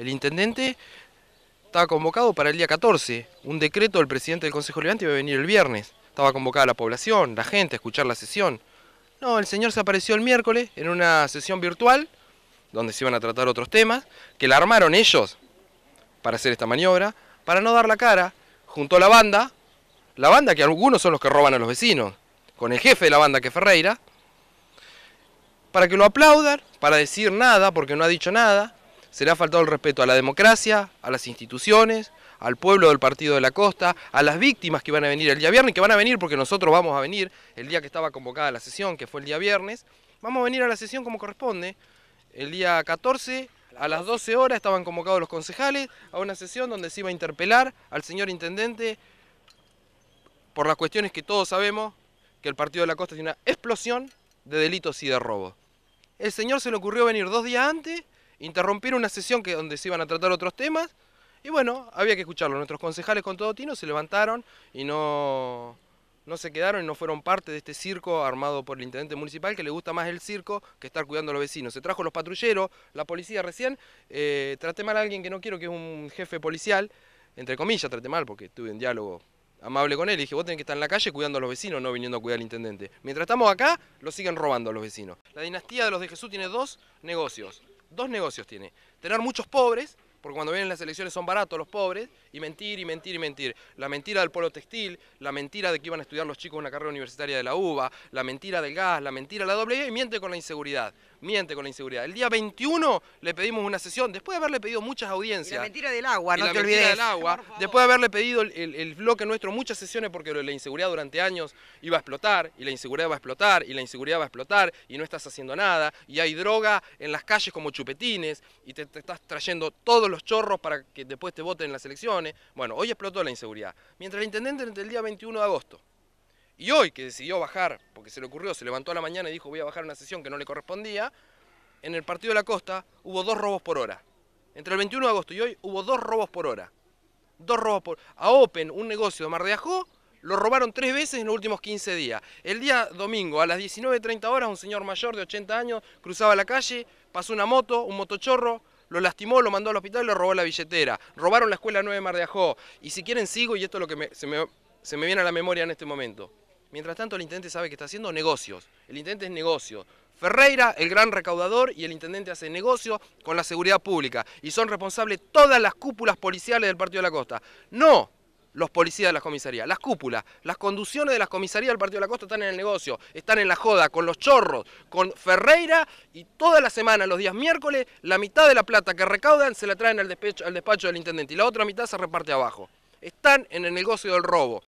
El intendente estaba convocado para el día 14. Un decreto del presidente del Consejo Levante iba a venir el viernes. Estaba convocada la población, la gente, a escuchar la sesión. No, el señor se apareció el miércoles en una sesión virtual donde se iban a tratar otros temas, que la armaron ellos para hacer esta maniobra, para no dar la cara, junto a la banda, la banda que algunos son los que roban a los vecinos, con el jefe de la banda que es Ferreira, para que lo aplaudan, para decir nada, porque no ha dicho nada, se le ha faltado el respeto a la democracia, a las instituciones, al pueblo del Partido de la Costa, a las víctimas que van a venir el día viernes, que van a venir porque nosotros vamos a venir el día que estaba convocada la sesión, que fue el día viernes, vamos a venir a la sesión como corresponde, el día 14 a las 12 horas estaban convocados los concejales a una sesión donde se iba a interpelar al señor intendente por las cuestiones que todos sabemos que el Partido de la Costa es una explosión de delitos y de robos. El señor se le ocurrió venir dos días antes interrumpir una sesión que, donde se iban a tratar otros temas. Y bueno, había que escucharlo. Nuestros concejales con todo tino se levantaron y no, no se quedaron y no fueron parte de este circo armado por el intendente municipal, que le gusta más el circo que estar cuidando a los vecinos. Se trajo los patrulleros, la policía recién. Eh, traté mal a alguien que no quiero, que es un jefe policial. Entre comillas, traté mal porque estuve en diálogo amable con él. Y dije, vos tenés que estar en la calle cuidando a los vecinos, no viniendo a cuidar al intendente. Mientras estamos acá, lo siguen robando a los vecinos. La dinastía de los de Jesús tiene dos negocios dos negocios tiene. Tener muchos pobres porque cuando vienen las elecciones son baratos los pobres, y mentir, y mentir, y mentir. La mentira del polo textil, la mentira de que iban a estudiar los chicos una carrera universitaria de la UBA, la mentira del gas, la mentira de la doble, y miente con la inseguridad, miente con la inseguridad. El día 21 le pedimos una sesión, después de haberle pedido muchas audiencias. la mentira del agua, no la mentira del agua, después de haberle pedido el, bloque nuestro muchas sesiones porque la inseguridad durante años iba a explotar, y la inseguridad va a explotar, y la inseguridad va a explotar, y no estás haciendo nada, y hay droga en las calles como chupetines, y te, te estás trayendo todo los chorros para que después te voten en las elecciones. Bueno, hoy explotó la inseguridad. Mientras el intendente entre el día 21 de agosto y hoy que decidió bajar, porque se le ocurrió, se levantó a la mañana y dijo voy a bajar una sesión que no le correspondía, en el partido de la costa hubo dos robos por hora. Entre el 21 de agosto y hoy hubo dos robos por hora. Dos robos por A Open, un negocio de Mar de Ajó, lo robaron tres veces en los últimos 15 días. El día domingo, a las 19.30 horas, un señor mayor de 80 años cruzaba la calle, pasó una moto, un motochorro, lo lastimó, lo mandó al hospital y le robó la billetera. Robaron la escuela 9 de Mar de Ajó. Y si quieren sigo, y esto es lo que se, me, se me viene a la memoria en este momento. Mientras tanto, el intendente sabe que está haciendo negocios. El intendente es negocio. Ferreira, el gran recaudador, y el intendente hace negocio con la seguridad pública. Y son responsables todas las cúpulas policiales del Partido de la Costa. No, los policías de las comisarías, las cúpulas, las conducciones de las comisarías del Partido de la Costa están en el negocio, están en la joda, con los chorros, con Ferreira y toda la semana, los días miércoles, la mitad de la plata que recaudan se la traen al despacho, al despacho del intendente y la otra mitad se reparte abajo. Están en el negocio del robo.